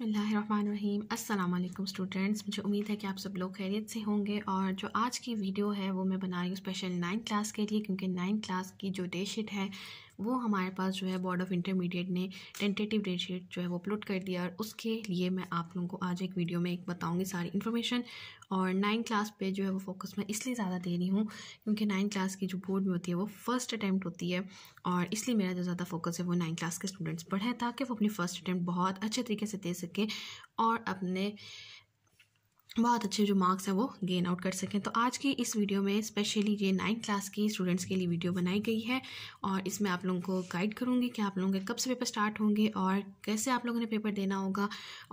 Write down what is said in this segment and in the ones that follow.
बसमीम् अल्लाम स्टूडेंट्स मुझे उम्मीद है कि आप सब लोग खैरियत से होंगे और जो आज की वीडियो है वो मैं बना रही हूँ स्पेशल नाइन क्लास के लिए क्योंकि नाइन क्लास की जो डेट शीट है वो हमारे पास जो है बोर्ड ऑफ इंटरमीडिएट ने टेंटेटिव डेट शीट जो है वो अपलोड कर दिया और उसके लिए मैं आप लोगों को आज एक वीडियो में एक बताऊँगी सारी इन्फॉर्मेशन और नाइन क्लास पे जो है वो फोकस मैं इसलिए ज़्यादा दे रही हूँ क्योंकि नाइन क्लास की जो बोर्ड में होती है वो फर्स्ट अटैम्प्ट होती है और इसलिए मेरा जो ज़्यादा फोकस है वो नाइन क्लास के स्टूडेंट्स पर है ताकि वो अपनी फ़र्स्ट अटैम्प्ट बहुत अच्छे तरीके से दे सकें और अपने बहुत अच्छे जो मार्क्स हैं वो गेन आउट कर सकें तो आज की इस वीडियो में स्पेशली ये नाइन्थ क्लास की स्टूडेंट्स के लिए वीडियो बनाई गई है और इसमें आप लोगों को गाइड करूँगी कि आप लोगों के कब से पेपर स्टार्ट होंगे और कैसे आप लोगों ने पेपर देना होगा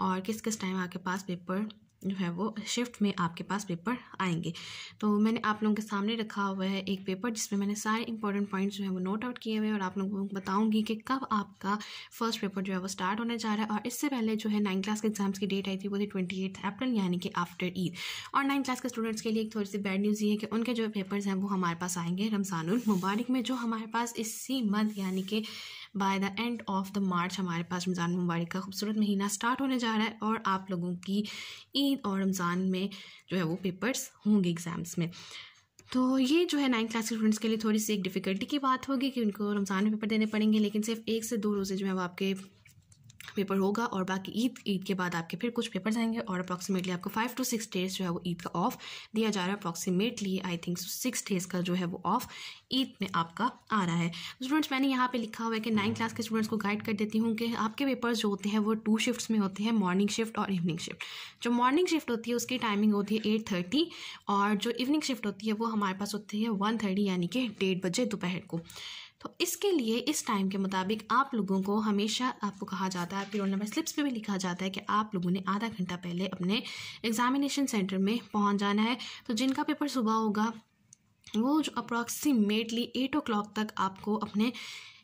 और किस किस टाइम आपके पास पेपर जो है वो शिफ्ट में आपके पास पेपर आएंगे तो मैंने आप लोगों के सामने रखा हुआ है एक पेपर जिसमें मैंने सारे इंपॉर्टेंट पॉइंट्स जो है वो नोट आउट किए हुए हैं और आप लोगों को बताऊंगी कि कब आपका फर्स्ट पेपर जो है वो स्टार्ट होने जा रहा है और इससे पहले जो है नाइन क्लास के एग्जाम्स की डेट आई थी वो थी ट्वेंटी एथ अप्रैल यानी कि आफ्टर ईद और नाइन क्लास के स्टूडेंट्स के लिए एक थोड़ी सी बैड न्यूज़ ये है कि उनके जो पेपर्स हैं वो हमारे पास आएंगे रमज़ानुल मुबारक में जो हमारे पास इसी मंथ यानी कि by the end of the March हमारे पास रमज़ान मुबारक का खूबसूरत महीना स्टार्ट होने जा रहा है और आप लोगों की ईद और रमज़ान में जो है वो पेपर्स होंगे एग्ज़ाम्स में तो ये जो है नाइन्थ क्लास के स्टूडेंट्स के लिए थोड़ी सी एक डिफ़िकल्टी की बात होगी कि उनको रमज़ान में पेपर देने पड़ेंगे लेकिन सिर्फ एक से दो रोज़े जो है वो आपके पेपर होगा और बाकी ईद ईद के बाद आपके फिर कुछ पेपर आएंगे और अप्रॉक्सीमेटली आपको फाइव टू सिक्स डेज जो है वो ईद का ऑफ दिया जा रहा है approximately I think six days का जो है वो ऑफ ईद में आपका आ रहा है स्टूडेंट्स मैंने यहाँ पे लिखा हुआ है कि नाइन क्लास के स्टूडेंट्स को गाइड कर देती हूँ कि आपके पेपर्स जो होते हैं वो टू शिफ्ट्स में होते हैं मॉर्निंग शिफ्ट और इवनिंग शिफ्ट जो मॉर्निंग शिफ्ट होती है उसकी टाइमिंग होती है एट थर्टी और जो इवनिंग शिफ्ट होती है वो हमारे पास होती है वन थर्टी यानी कि डेढ़ बजे दोपहर को तो इसके लिए इस टाइम के मुताबिक आप लोगों को हमेशा आपको कहा जाता है आपके नंबर स्लिप्स पे भी लिखा जाता है कि आप लोगों ने आधा घंटा पहले अपने एग्जामिनेशन सेंटर में पहुंच जाना है तो जिनका पेपर सुबह होगा वो जो अप्रॉक्सीमेटली एट ओ क्लाक तक आपको अपने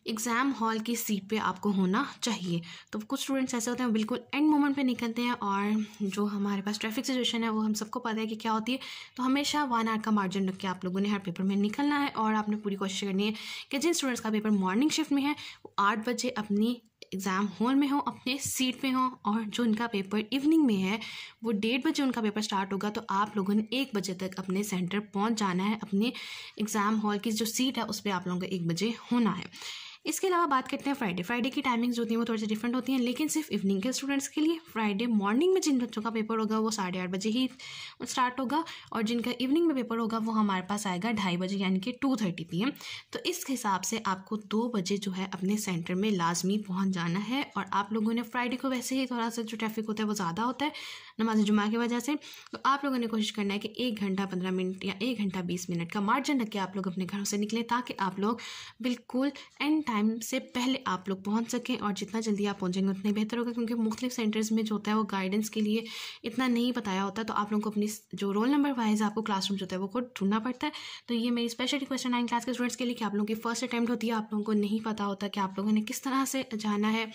एग्ज़ाम हॉल की सीट पे आपको होना चाहिए तो कुछ स्टूडेंट्स ऐसे होते हैं बिल्कुल एंड मोमेंट पे निकलते हैं और जो हमारे पास ट्रैफिक सिचुएशन है वो हम सबको पता है कि क्या होती है तो हमेशा वन आवर का मार्जिन रख के आप लोगों ने हर पेपर में निकलना है और आपने पूरी कोशिश करनी है कि जिन स्टूडेंट्स का पेपर मॉर्निंग शिफ्ट में है वो आठ बजे अपनी एग्ज़ाम हॉल में हो अपने सीट पे हो और जो उनका पेपर इवनिंग में है वो डेढ़ बजे उनका पेपर स्टार्ट होगा तो आप लोगों ने एक बजे तक अपने सेंटर पहुंच जाना है अपने एग्ज़ाम हॉल की जो सीट है उस पर आप लोगों को एक बजे होना है इसके अलावा बात करते हैं फ्राइडे फ्राइडे की टाइमिंग्स होती हैं वो थोड़ी सी डिफरेंट होती हैं लेकिन सिर्फ इवनिंग के स्टूडेंट्स के लिए फ्राइडे मॉर्निंग में जिन बच्चों का पेपर होगा वो साढ़े आठ बजे ही स्टार्ट होगा और जिनका इवनिंग में पेपर होगा वो हमारे पास आएगा ढाई बजे यानी कि टू थर्टी पी एम तो इस हिसाब से आपको दो बजे जो है अपने सेंटर में लाजमी पहुँच जाना है और आप लोगों ने फ्राइडे को वैसे ही थोड़ा सा जो ट्रैफिक होता है वो ज़्यादा होता है नमाज जुमा की वजह से तो आप लोगों ने कोशिश करना है कि एक घंटा पंद्रह मिनट या एक घंटा बीस मिनट का मार्जिन रख के आप लोग अपने घरों से निकलें ताकि आप लोग बिल्कुल एंड टाइम से पहले आप लोग पहुंच सकें और जितना जल्दी आप पहुंचेंगे उतना ही बेहतर होगा क्योंकि मुख्तलिफ सेंटर्स में जो होता है वो गाइडेंस के लिए इतना नहीं बताया होता तो आप लोगों को अपनी जो रोल नंबर वाइज आपको क्लासरूम जो होता है वो खुद ढूंढना पड़ता है तो ये मेरी स्पेशल रिक्वेस्ट है नाइन क्लास के स्टूडेंट्स के लिए कि आप लोगों की फर्स्ट अटैम्प्ट होती है आप लोगों को नहीं पता होता कि आप लोगों ने किस तरह से जाना है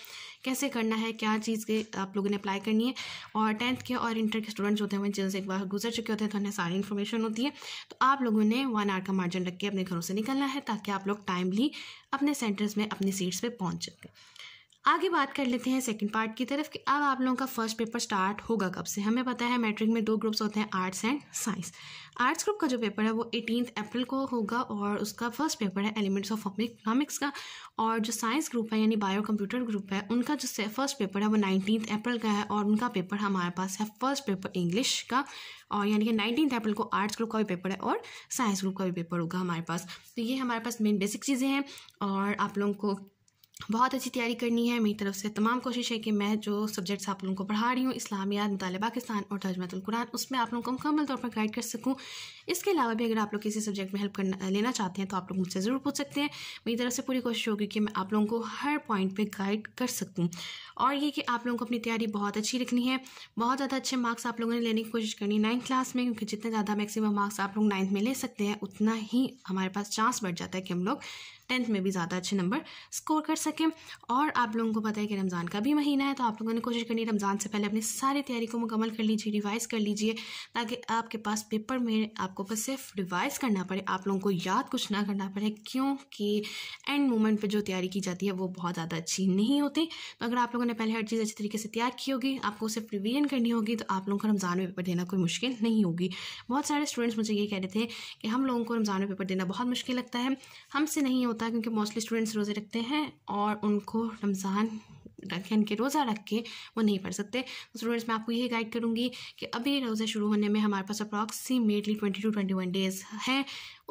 कैसे करना है क्या चीज़ के आप लोगों ने अप्लाई करनी है और टेंथ के और इंटर के स्टूडेंट्स होते हैं वो जिनसे एक बार गुजर चुके होते हैं तो उन्हें सारी इन्फॉर्मेशन होती है तो आप लोगों ने वन आर का मार्जिन रख के अपने घरों से निकलना है ताकि आप लोग टाइमली अपने सेंटर्स में अपनी सीट्स पे पहुंच हैं आगे बात कर लेते हैं सेकंड पार्ट की तरफ कि अब आप लोगों का फर्स्ट पेपर स्टार्ट होगा कब से हमें पता है मैट्रिक में दो ग्रुप्स होते हैं arts and science arts group का जो पेपर है वो एटीन अप्रैल को होगा और उसका फर्स्ट पेपर है एलिमेंट्स ऑफ इकोनॉमिक्स का और जो साइंस ग्रुप है यानी बायो कंप्यूटर ग्रुप है उनका जो फर्स्ट पेपर है वो नाइनटीन अप्रैल का है और उनका पेपर हमारे पास है फर्स्ट पेपर इंग्लिश का और यानी कि नाइनटीन अप्रैल को आर्ट्स ग्रुप का भी पेपर है और साइंस ग्रुप का भी पेपर होगा हमारे पास तो ये हमारे पास मेन बेसिक चीज़ें हैं और आप लोगों को बहुत अच्छी तैयारी करनी है मेरी तरफ से तमाम कोशिश है कि मैं जो सब्जेक्ट्स आप लोगों को पढ़ा रही हूँ इस्लामियात मुताल पाकिस्तान और कुरान उसमें आप लोगों को मुकम्मल तौर पर गाइड कर सकूँ इसके अलावा भी अगर आप लोग किसी सब्जेक्ट में हेल्प करना लेना चाहते हैं तो आप लोग मुझसे ज़रूर पूछ सकते हैं मेरी तरफ से पूरी कोशिश होगी कि मैं आप लोगों को हर पॉइंट पर गाइड कर सकूँ और ये कि आप लोगों को अपनी तैयारी बहुत अच्छी रखनी है बहुत ज़्यादा अच्छे मार्क्स आप लोगों ने लेने की कोशिश करनी है नाइन्थ क्लास में क्योंकि जितने ज़्यादा मैक्सिमम मार्क्स आप लोग नाइन्थ में ले सकते हैं उतना ही हमारे पास चांस बढ़ जाता है कि हम लोग टेंथ में भी ज़्यादा अच्छे नंबर स्कोर कर सकते सकें और आप लोगों को पता है कि रमज़ान का भी महीना है तो आप लोगों ने कोशिश करनी है रमज़ान से पहले अपनी सारी तैयारी को मुकम्मल कर लीजिए रिवाइज़ कर लीजिए ताकि आपके पास पेपर में आपको बस सिर्फ रिवाइज़ करना पड़े आप लोगों को याद कुछ ना करना पड़े क्योंकि एंड मोमेंट पर जो तैयारी की जाती है वो बहुत ज़्यादा अच्छी नहीं होती तो अगर आप लोगों ने पहले हर चीज़ अच्छी तरीके से तैयार की होगी आपको सिर्फ रिवीजन करनी होगी तो आप लोगों को रमज़ान में पेपर देना कोई मुश्किल नहीं होगी बहुत सारे स्टूडेंट्स मुझे ये कह रहे थे कि हम लोगों को रमज़ान में पेपर देना बहुत मुश्किल लगता है हमसे नहीं होता क्योंकि मोस्टली स्टूडेंट्स रोज़े रखते हैं और उनको रमज़ान यानी कि रोज़ा रख के वो नहीं पढ़ सकते स्टूडेंट्स तो मैं आपको ये गाइड करूँगी कि अभी रोज़ा शुरू होने में हमारे पास approximately twenty two twenty one days हैं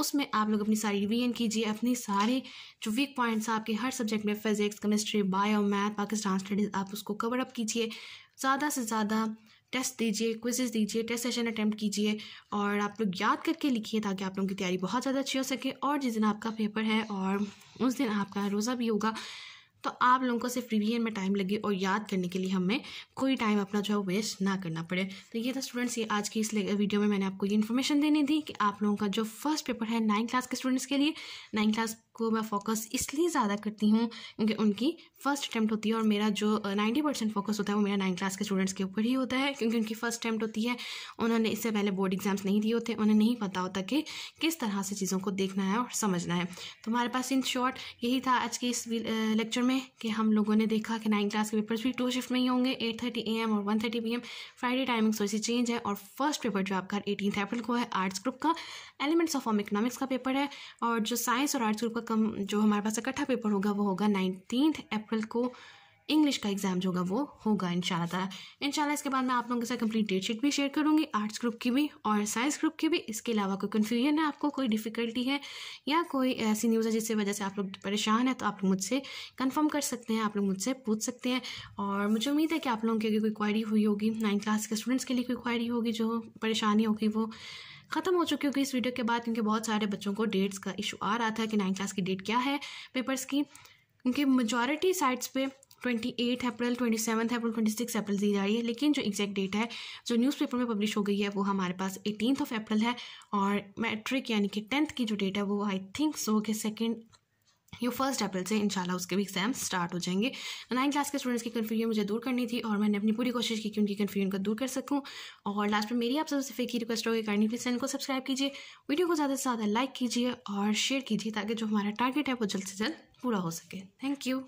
उसमें आप लोग अपनी सारी रिवीजन कीजिए अपनी सारी जो वीक पॉइंट्स आपके हर सब्जेक्ट में physics chemistry bio math Pakistan studies आप उसको कवर अप कीजिए ज़्यादा से ज़्यादा टेस्ट दीजिए क्विजेज दीजिए टेस्ट सेशन अटैम्प्ट कीजिए और आप लोग याद करके लिखिए ताकि आप लोगों की तैयारी बहुत ज़्यादा अच्छी हो सके और जिस दिन आपका पेपर है और उस दिन आपका रोज़ा भी होगा तो आप लोगों को सिर्फ रिवीजन में टाइम लगे और याद करने के लिए हमें कोई टाइम अपना जो है वेस्ट ना करना पड़े तो ये था स्टूडेंट्स ये आज की इस वीडियो में मैंने आपको ये इन्फॉर्मेशन देनी थी कि आप लोगों का जो फर्स्ट पेपर है नाइन क्लास के स्टूडेंट्स के लिए नाइन क्लास को मैं फोकस इसलिए ज़्यादा करती हूँ क्योंकि उनकी फर्स्ट अटैम्प्ट होती है और मेरा जो नाइन्टी परसेंट फोकस होता है वो मेरा नाइन क्लास के स्टूडेंट्स के ऊपर ही होता है क्योंकि उनकी फर्स्ट अटैम्प्ट होती है उन्होंने इससे पहले बोर्ड एग्जाम्स नहीं दिए होते उन्हें नहीं पता होता कि किस तरह से चीज़ों को देखना है और समझना है तो हमारे पास इन शॉर्ट यही था आज के इस लेक्चर में हैं कि हम लोगों ने देखा कि नाइन क्लास के पेपर्स भी टू शिफ्ट में ही होंगे एट थर्टी ए एम और one thirty P M Friday timing थोड़ी सी चेंज है और फर्स्ट पेपर जो आपका एटीन अप्रैल को है आर्ट्स ग्रुप का एलिमेंट्स ऑफ ऑम इकोनॉमिक्स का पेपर है और जो साइंस और आर्ट्स ग्रुप का कम जो हमारे पास इकट्ठा पेपर होगा वो होगा नाइनटीन अप्रैल को इंग्लिश का एग्ज़ाम जो होगा वो होगा इन शाला इन इसके बाद मैं आप लोगों के साथ कंप्लीट डेट शीट भी शेयर करूँगी आर्ट्स ग्रुप की भी और साइंस ग्रुप की भी इसके अलावा कोई कन्फ्यूजन है आपको कोई डिफ़िकल्टी है या कोई ऐसी न्यूज़ है जिसकी वजह से आप लोग परेशान है तो आप लोग मुझसे कन्फर्म कर सकते हैं आप लोग मुझसे पूछ सकते हैं और मुझे उम्मीद है कि आप लोगों की कोई क्वारी हुई होगी नाइन्थ क्लास के स्टूडेंट्स के लिए कोई क्वारी होगी जो परेशानी होगी वो ख़त्म हो चुकी होगी इस वीडियो के बाद क्योंकि बहुत सारे बच्चों को डेट्स का इशू आ रहा था कि नाइन्थ क्लास की डेट क्या है पेपर्स की क्योंकि मेजॉरिटी साइट्स पे twenty eight April twenty April twenty six April दी जा रही है लेकिन जो एग्जैक्ट डेट है जो न्यूज़पेपर में पब्लिश हो गई है वो हमारे पास एटीनथ ऑफ अप्रैल है और मैट्रिक यानी कि टेंथ की जो डेट है वो आई थिंक सो के सेकेंड ये फर्स्ट अप्रैल से इंशाल्लाह उसके भी एग्जाम स्टार्ट हो जाएंगे नाइन तो क्लास के स्टूडेंट्स की कन्फ्यूजन मुझे दूर करनी थी और मैंने अपनी पूरी कोशिश की कि उनकी कन्फ्यूजन को दूर कर सकूं और लास्ट में मेरी आप सबसे फेक ही रिक्वेस्ट होगी करनी प्लीज चैनल को सब्सक्राइब कीजिए वीडियो को ज़्यादा से ज़्यादा लाइक कीजिए और शेयर कीजिए ताकि जो हमारा टारगेट है वो जल्द से जल्द पूरा हो सके थैंक यू